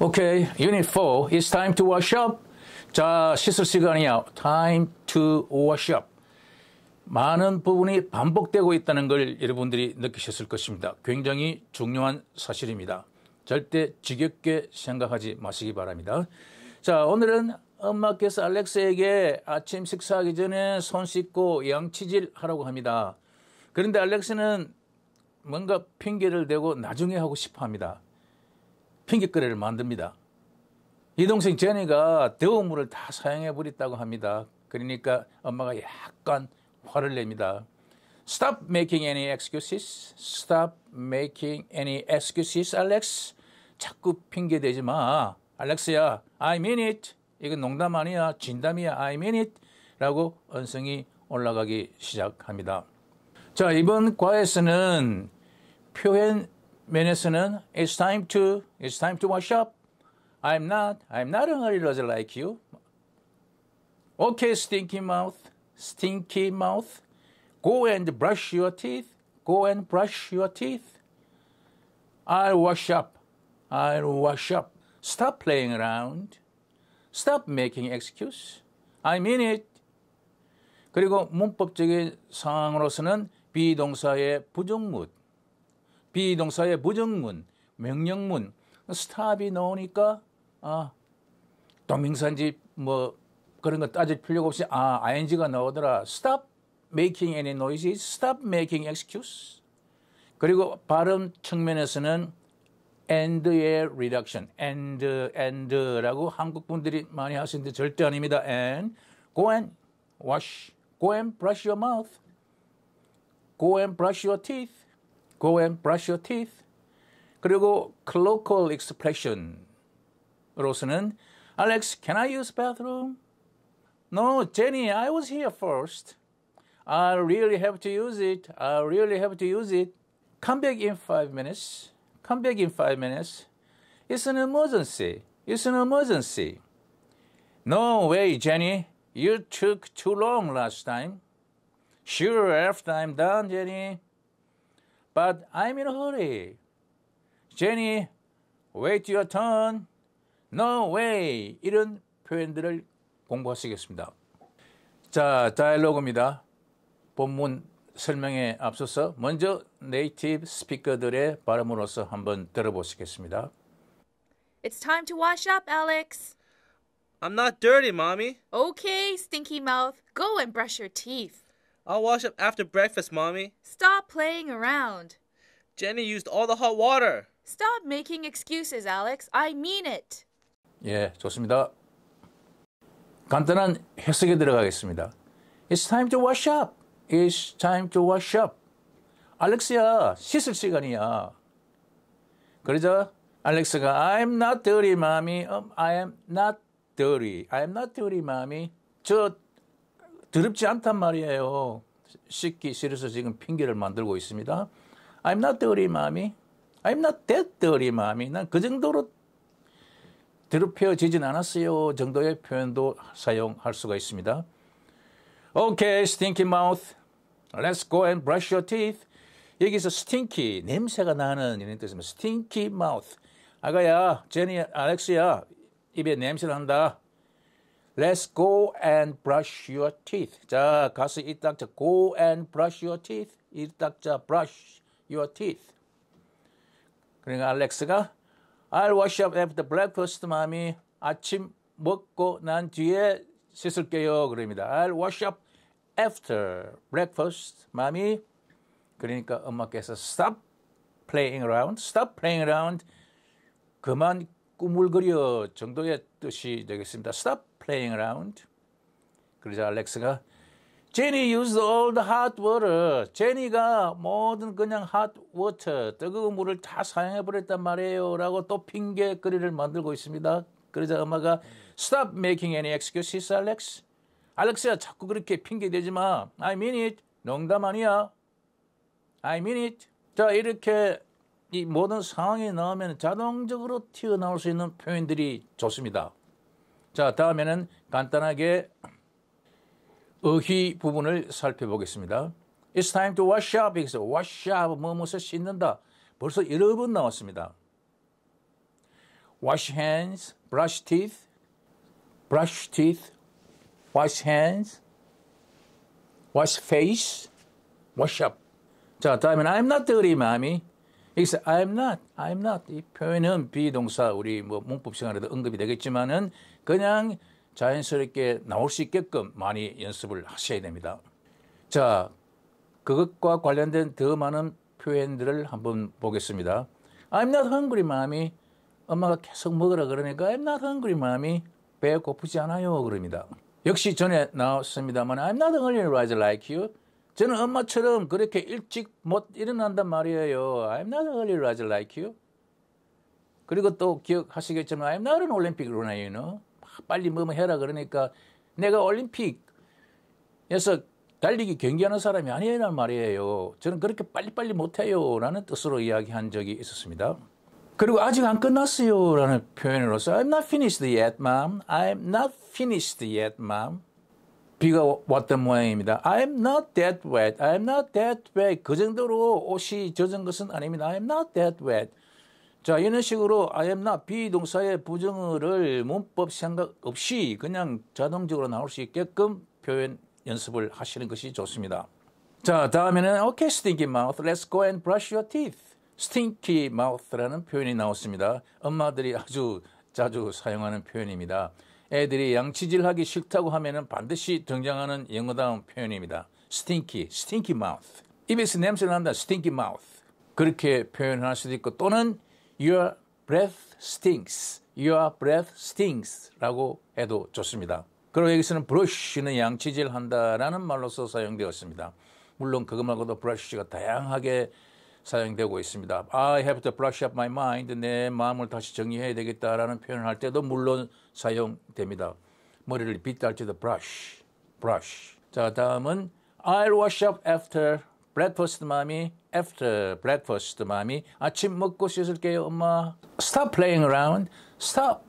오케이, Unit 4, It's time to wash up. 자, 씻을 시간이야. Time to wash up. 많은 부분이 반복되고 있다는 걸 여러분들이 느끼셨을 것입니다. 굉장히 중요한 사실입니다. 절대 지겹게 생각하지 마시기 바랍니다. 자, 오늘은 엄마께서 알렉스에게 아침 식사하기 전에 손 씻고 양치질 하라고 합니다. 그런데 알렉스는 뭔가 핑계를 대고 나중에 하고 싶어 합니다. 핑계거리를 만듭니다. 이 동생 제니가 대우물을 다 사용해 버렸다고 합니다. 그러니까 엄마가 약간 화를 냅니다. Stop making any excuses. Stop making any excuses, Alex. 자꾸 핑계 대지 마. 알렉스야, I mean it. 이건 농담 아니야. 진담이야. I mean it. 라고 언성이 올라가기 시작합니다. 자, 이번 과에서는 표현 Minnesota, it's time to it's time to wash up. I'm not I'm not an early loser like you. Okay, stinky mouth, stinky mouth, go and brush your teeth. Go and brush your teeth. I'll wash up. I'll wash up. Stop playing around. Stop making excuse. I mean it. 그리고 문법적인 상황으로서는 비동사의 부정문 비동사의 부정문, 명령문, 스탑이 나오니까 아 동명사인지 뭐 그런 거 따질 필요가 없이 아 ing가 나오더라. Stop making any noises. Stop making excuse. 그리고 발음 측면에서는 end의 reduction. end, end라고 한국 분들이 많이 하시는데 절대 아닙니다. and go and wash, go and brush your mouth, go and brush your teeth. go and brush your teeth. 그리고 colloquial expression으로서는 Alex, can I use bathroom? No, Jenny, I was here first. I really have to use it. I really have to use it. Come back in five minutes. Come back in five minutes. It's an emergency. It's an emergency. No way, Jenny. You took too long last time. Sure, after I'm done, Jenny. But I'm in a hurry. Jenny, wait your turn. No way. 이런 표현들을 공부하시겠습니다. 자, 다이로그입니다. 본문 설명에 앞서서 먼저 네이티브 스피커들의 발음으로서 한번 들어보시겠습니다. It's time to wash up, Alex. I'm not dirty, Mommy. Okay, stinky mouth. Go and brush your teeth. I'll wash up after breakfast, Mommy. Stop playing around. Jenny used all the hot water. Stop making excuses, Alex. I mean it. 예, 좋습니다. 간단한 해석에 들어가겠습니다. It's time to wash up. It's time to wash up. 알렉스야, 씻을 시간이야. 그러자 알렉스가 I'm not dirty, mommy. Um, I am not dirty. I am not dirty, mommy. 저 드럽지 않단 말이에요. 씻기 싫어서 지금 핑계를 만들고 있습니다. I'm not dirty, mommy. I'm not that dirty, mommy. 난 그 정도로 드럽혀지진 않았어요 정도의 표현도 사용할 수가 있습니다. Okay, stinky mouth. Let's go and brush your teeth. 여기서 stinky, 냄새가 나는 이런 뜻입니다. stinky mouth. 아가야, 제니, 알렉스야, 입에 냄새 난다. Let's go and brush your teeth. 자, 가서 이 딱자 go and brush your teeth. 이 딱자 brush your teeth. 그러니까 알렉스가 I'll wash up after breakfast, 마미. 아침 먹고 난 뒤에 씻을게요. 그럽니다. I'll wash up after breakfast, 마미. 그러니까 엄마께서 stop playing around, stop playing around. 그만 꾸물거려 정도의 뜻이 되겠습니다. stop playing around. 그러자 알렉스가 제니 used all the hot water. 제니가 모든 그냥 hot water, 뜨거운 물을 다 사용해 버렸단 말이에요. 라고 또 핑계거리를 만들고 있습니다. 그러자 엄마가 stop making any excuses, Alex. 알렉스야 자꾸 그렇게 핑계 대지 마. I mean it. 농담 아니야. I mean it. 자, 이렇게 이 모든 상황이 나오면 자동적으로 튀어나올 수 있는 표현들이 좋습니다. 자, 다음에는 간단하게 어휘 부분을 살펴보겠습니다. It's time to wash up. 여기서 wash up, 무엇을 씻는다. 벌써 여러 번 나왔습니다. wash hands, brush teeth, brush teeth, wash hands, wash face, wash up. 자, 다음에는 I'm not dirty, mommy. 여기서 I'm not, I'm not. 이 표현은 비동사, 우리 뭐 문법 시간에도 언급이 되겠지만은 그냥 자연스럽게 나올 수 있게끔 많이 연습을 하셔야 됩니다. 자, 그것과 관련된 더 많은 표현들을 한번 보겠습니다. I'm not hungry, mommy. 엄마가 계속 먹으라 그러니까 I'm not hungry, mommy. 배 고프지 않아요. 그럽니다. 역시 전에 나왔습니다만 I'm not hungry, rise like you. 저는 엄마처럼 그렇게 일찍 못 일어난단 말이에요. I'm not hungry, rise like you. 그리고 또 기억하시겠지만 I'm not an Olympic runner, you know. 빨리 뭐뭐 뭐 해라 그러니까 내가 올림픽에서 달리기 경기하는 사람이 아니란 말이에요. 저는 그렇게 빨리빨리 못해요. 라는 뜻으로 이야기한 적이 있었습니다. 그리고 아직 안 끝났어요. 라는 표현으로서 I'm not finished yet, mom. I'm not finished yet, mom. 비가 왔던 모양입니다. I'm not that wet. I'm not that wet. 그 정도로 옷이 젖은 것은 아닙니다. I'm not that wet. 자, 이런 식으로 I am not 비동사의 부정어를 문법 생각 없이 그냥 자동적으로 나올 수 있게끔 표현 연습을 하시는 것이 좋습니다. 자, 다음에는 okay, stinky mouth, let's go and brush your teeth. stinky mouth라는 표현이 나왔습니다. 엄마들이 아주 자주 사용하는 표현입니다. 애들이 양치질하기 싫다고 하면 반드시 등장하는 영어다운 표현입니다. stinky, stinky mouth. 입에서 냄새 난다, stinky mouth. 그렇게 표현할 수도 있고 또는 Your breath stinks. Your breath stinks라고 해도 좋습니다. 그리고 여기서는 브러쉬는 양치질한다라는 말로서 사용되었습니다. 물론 그것 말고도 브러쉬가 다양하게 사용되고 있습니다. I have to brush up my mind. 내 마음을 다시 정리해야 되겠다라는 표현을 할 때도 물론 사용됩니다. 머리를 빗다 할 때도 brush, brush. 자, 다음은 I'll wash up after breakfast, mommy. after breakfast, 마음이 아침 먹고 씻을게요, 엄마. Stop playing around. Stop.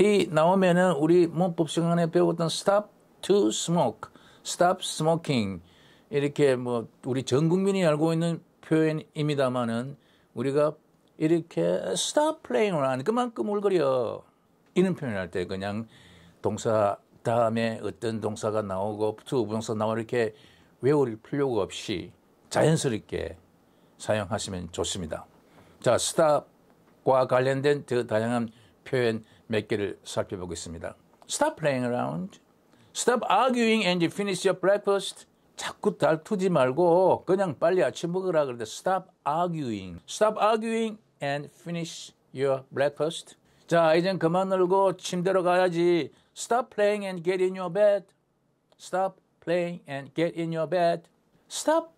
이 나오면은 우리 문법 시간에 배웠던 stop to smoke, stop smoking 이렇게 뭐 우리 전 국민이 알고 있는 표현입니다만은 우리가 이렇게 stop playing around 그만큼 울거려 이런 표현을 할때 그냥 동사 다음에 어떤 동사가 나오고 to 부동사 나오고 이렇게 외울 필요가 없이 자연스럽게 사용하시면 좋습니다. 자, 스탑과 관련된 더 다양한 표현 몇 개를 살펴보겠습니다. Stop playing around. Stop arguing and finish your breakfast. 자꾸 달투지 말고 그냥 빨리 아침 먹으라 그러는데 stop arguing. Stop arguing and finish your breakfast. 자, 이젠 그만 놀고 침대로 가야지. Stop playing and get in your bed. Stop playing and get in your bed. Stop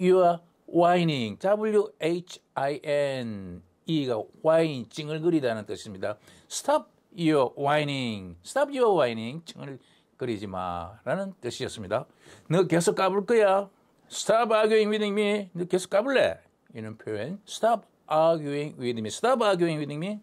you are whining. W-H-I-N. E가 whine, 찡을거리다는 뜻입니다. Stop your whining. Stop your whining. 찡을거리지 마. 라는 뜻이었습니다. 너 계속 까불 거야. Stop arguing with me. 너 계속 까불래. 이런 표현. Stop arguing with me. Stop arguing with me.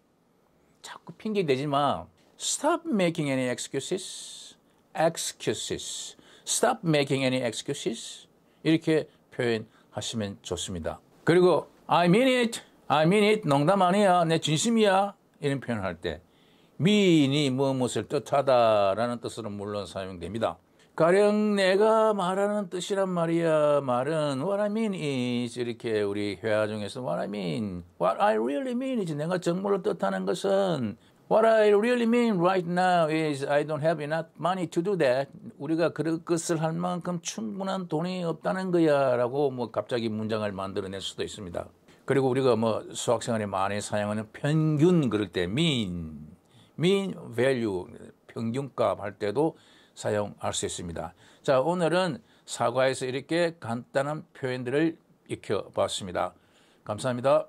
자꾸 핑계 대지 마. Stop making any excuses. Excuses. Stop making any excuses. 이렇게 표현하시면 좋습니다. 그리고 I mean it, I mean it, 농담 아니야, 내 진심이야 이런 표현할 때 m 미인이 뭐 무엇을 뜻하다라는 뜻으로 물론 사용됩니다. 가령 내가 말하는 뜻이란 말이야 말은 what I mean is 이렇게 우리 회화 중에서 what I mean, what I really mean is 내가 정말로 뜻하는 것은 What I really mean right now is I don't have enough money to do that. 우리가 그것을 할 만큼 충분한 돈이 없다는 거야라고 뭐 갑자기 문장을 만들어낼 수도 있습니다. 그리고 우리가 뭐 수학 생활에 많이 사용하는 평균 그럴 때 mean, mean value 평균값 할 때도 사용할 수 있습니다. 자, 오늘은 사과에서 이렇게 간단한 표현들을 익혀봤습니다. 감사합니다.